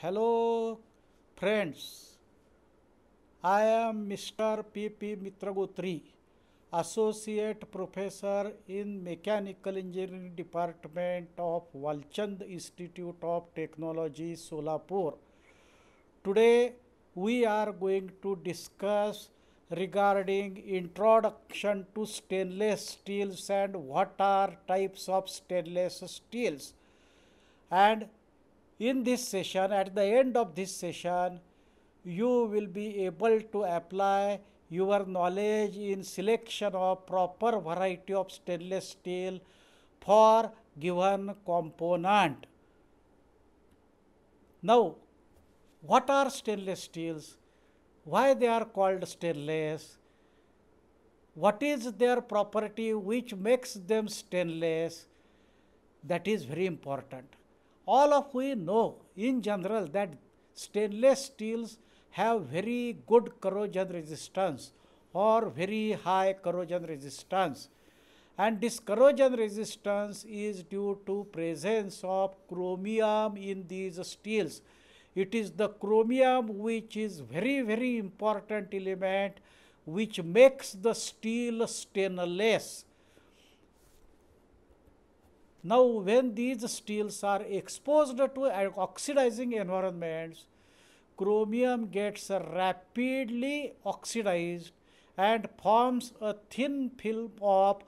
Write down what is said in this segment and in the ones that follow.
Hello friends, I am Mr. P. P. Mitragotri, Associate Professor in Mechanical Engineering Department of Walchand Institute of Technology, Solapur. Today we are going to discuss regarding introduction to stainless steels and what are types of stainless steels and in this session at the end of this session you will be able to apply your knowledge in selection of proper variety of stainless steel for given component. Now, what are stainless steels? Why they are called stainless? What is their property which makes them stainless? That is very important all of we know in general that stainless steels have very good corrosion resistance or very high corrosion resistance and this corrosion resistance is due to presence of chromium in these steels it is the chromium which is very very important element which makes the steel stainless now, when these steels are exposed to oxidizing environments, chromium gets rapidly oxidized and forms a thin film of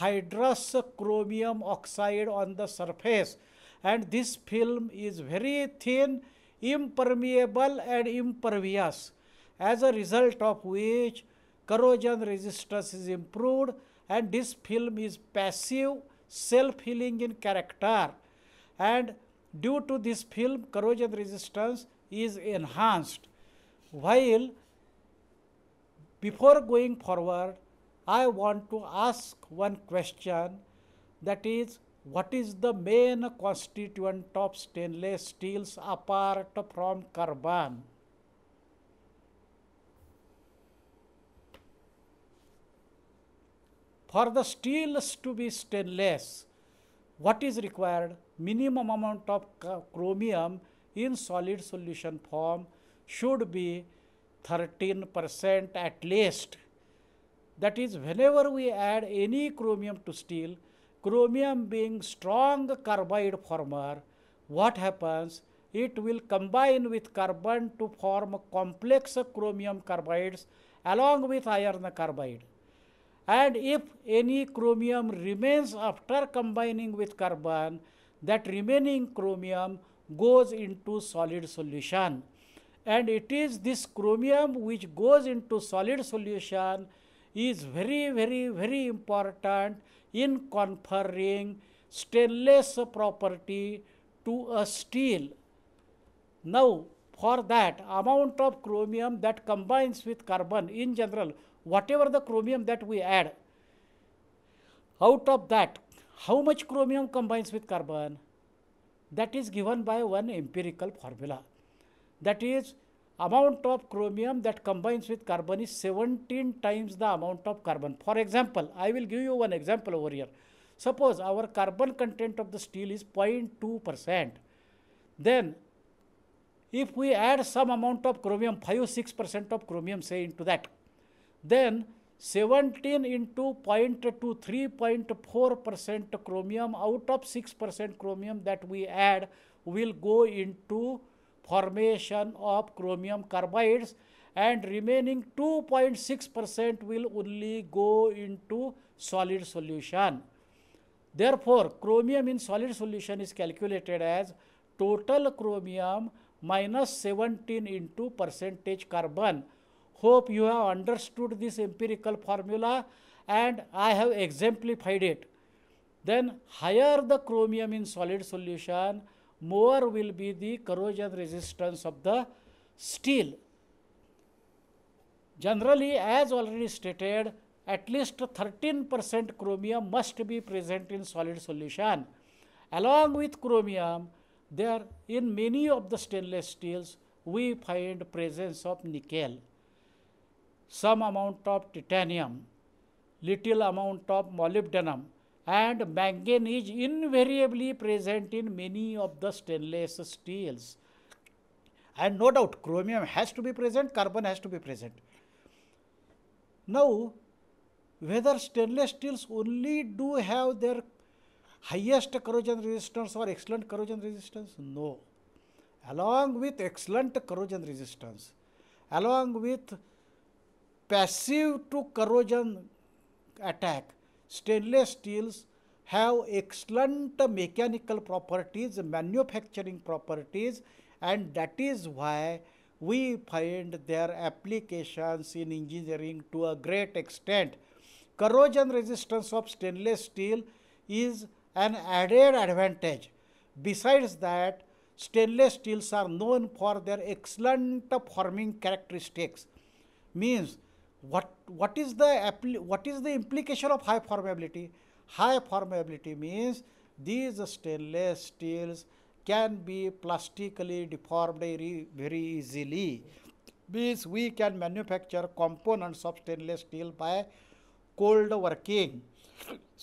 hydrous chromium oxide on the surface. And this film is very thin, impermeable and impervious, as a result of which corrosion resistance is improved and this film is passive self healing in character and due to this film corrosion resistance is enhanced while before going forward i want to ask one question that is what is the main constituent of stainless steels apart from carbon For the steels to be stainless, what is required? Minimum amount of chromium in solid solution form should be 13 percent at least. That is, whenever we add any chromium to steel, chromium being strong carbide former, what happens? It will combine with carbon to form complex chromium carbides along with iron carbide and if any chromium remains after combining with carbon, that remaining chromium goes into solid solution. And it is this chromium which goes into solid solution is very, very, very important in conferring stainless property to a steel. Now, for that amount of chromium that combines with carbon in general, whatever the chromium that we add, out of that, how much chromium combines with carbon? That is given by one empirical formula. That is, amount of chromium that combines with carbon is 17 times the amount of carbon. For example, I will give you one example over here. Suppose our carbon content of the steel is 0.2 percent, then if we add some amount of chromium, 5 6 percent of chromium, say, into that, then 17 into 0.23.4 percent chromium out of 6 percent chromium that we add will go into formation of chromium carbides and remaining 2.6 percent will only go into solid solution. Therefore, chromium in solid solution is calculated as total chromium minus 17 into percentage carbon Hope you have understood this empirical formula and I have exemplified it. Then higher the chromium in solid solution, more will be the corrosion resistance of the steel. Generally, as already stated, at least 13 percent chromium must be present in solid solution. Along with chromium, there in many of the stainless steels we find presence of nickel some amount of titanium, little amount of molybdenum and manganese invariably present in many of the stainless steels. And no doubt chromium has to be present, carbon has to be present. Now, whether stainless steels only do have their highest corrosion resistance or excellent corrosion resistance? No. Along with excellent corrosion resistance, along with passive to corrosion attack, stainless steels have excellent mechanical properties, manufacturing properties, and that is why we find their applications in engineering to a great extent. Corrosion resistance of stainless steel is an added advantage. Besides that, stainless steels are known for their excellent forming characteristics. Means what what is the what is the implication of high permeability high permeability means these stainless steels can be plastically deformed very easily means we can manufacture components of stainless steel by cold working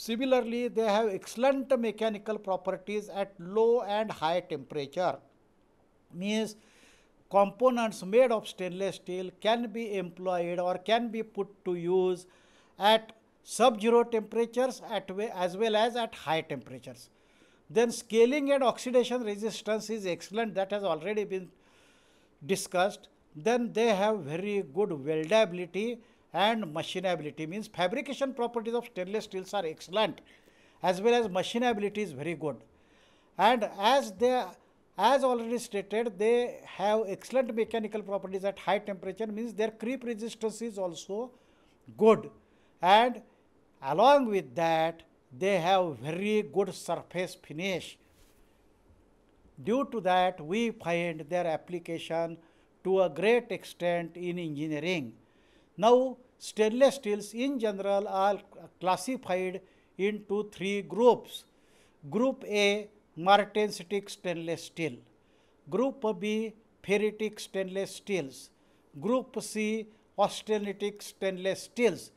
similarly they have excellent mechanical properties at low and high temperature means components made of stainless steel can be employed or can be put to use at sub-zero temperatures as well as at high temperatures. Then scaling and oxidation resistance is excellent that has already been discussed. Then they have very good weldability and machinability means fabrication properties of stainless steels are excellent as well as machinability is very good. And as they as already stated, they have excellent mechanical properties at high temperature, means their creep resistance is also good. And along with that, they have very good surface finish. Due to that, we find their application to a great extent in engineering. Now, stainless steels in general are classified into three groups. Group A martensitic stainless steel. Group B ferritic stainless steels. Group C austenitic stainless steels.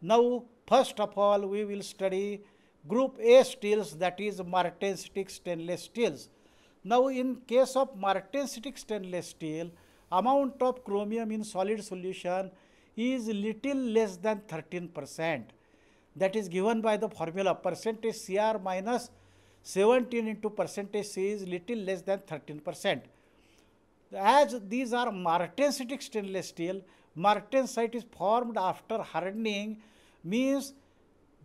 Now first of all we will study group A steels that is martensitic stainless steels. Now in case of martensitic stainless steel amount of chromium in solid solution is little less than 13 percent that is given by the formula percentage CR minus minus 17 into percentage is little less than 13 percent. As these are martensitic stainless steel, martensite is formed after hardening means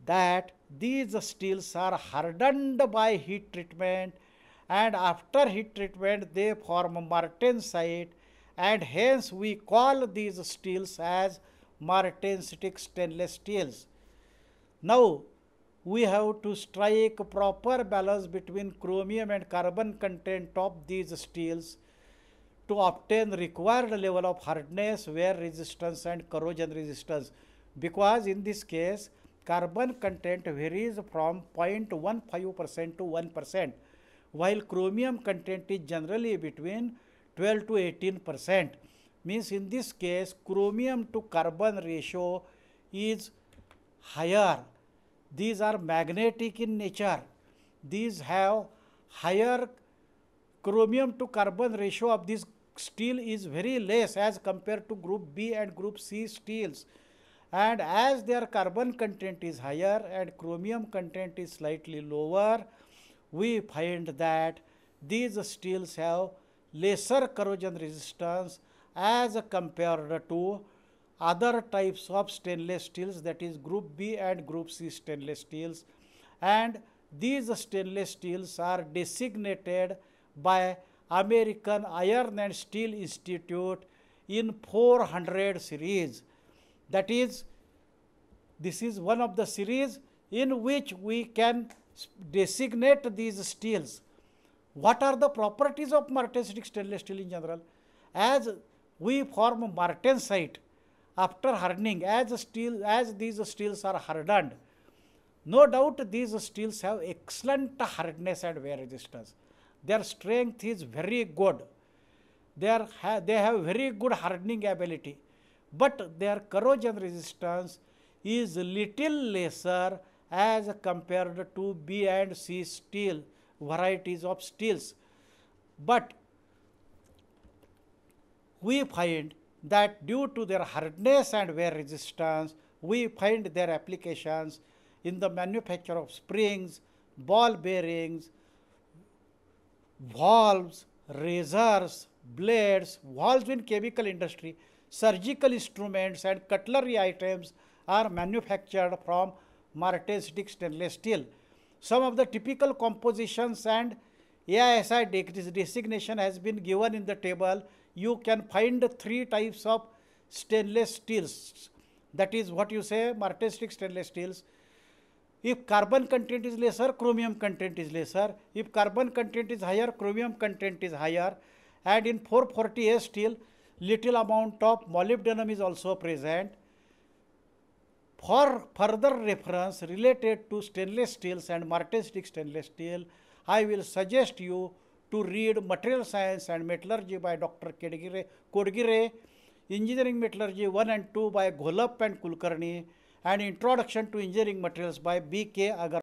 that these steels are hardened by heat treatment and after heat treatment they form martensite and hence we call these steels as martensitic stainless steels. Now, we have to strike proper balance between chromium and carbon content of these steels to obtain required level of hardness, wear resistance and corrosion resistance because in this case carbon content varies from 0.15% to 1% while chromium content is generally between 12 to 18% means in this case chromium to carbon ratio is higher these are magnetic in nature. These have higher chromium to carbon ratio of this steel is very less as compared to group B and group C steels. And as their carbon content is higher and chromium content is slightly lower, we find that these steels have lesser corrosion resistance as compared to other types of stainless steels that is group B and group C stainless steels and these stainless steels are designated by American Iron and Steel Institute in 400 series that is this is one of the series in which we can designate these steels what are the properties of martensitic stainless steel in general as we form martensite after hardening as steel as these steels are hardened no doubt these steels have excellent hardness and wear resistance their strength is very good they, are, they have very good hardening ability but their corrosion resistance is little lesser as compared to B and C steel varieties of steels but we find that due to their hardness and wear resistance, we find their applications in the manufacture of springs, ball bearings, valves, razors, blades, valves in chemical industry, surgical instruments and cutlery items are manufactured from martensitic stainless steel. Some of the typical compositions and AISI designation has been given in the table you can find three types of stainless steels. That is what you say martensitic stainless steels. If carbon content is lesser, chromium content is lesser. If carbon content is higher, chromium content is higher. And in 440A steel, little amount of molybdenum is also present. For further reference related to stainless steels and martensitic stainless steel, I will suggest you to read material science and metallurgy by doctor Kedgire Kodgire engineering metallurgy one and two by and Kulkarni and introduction to engineering materials by B K अगर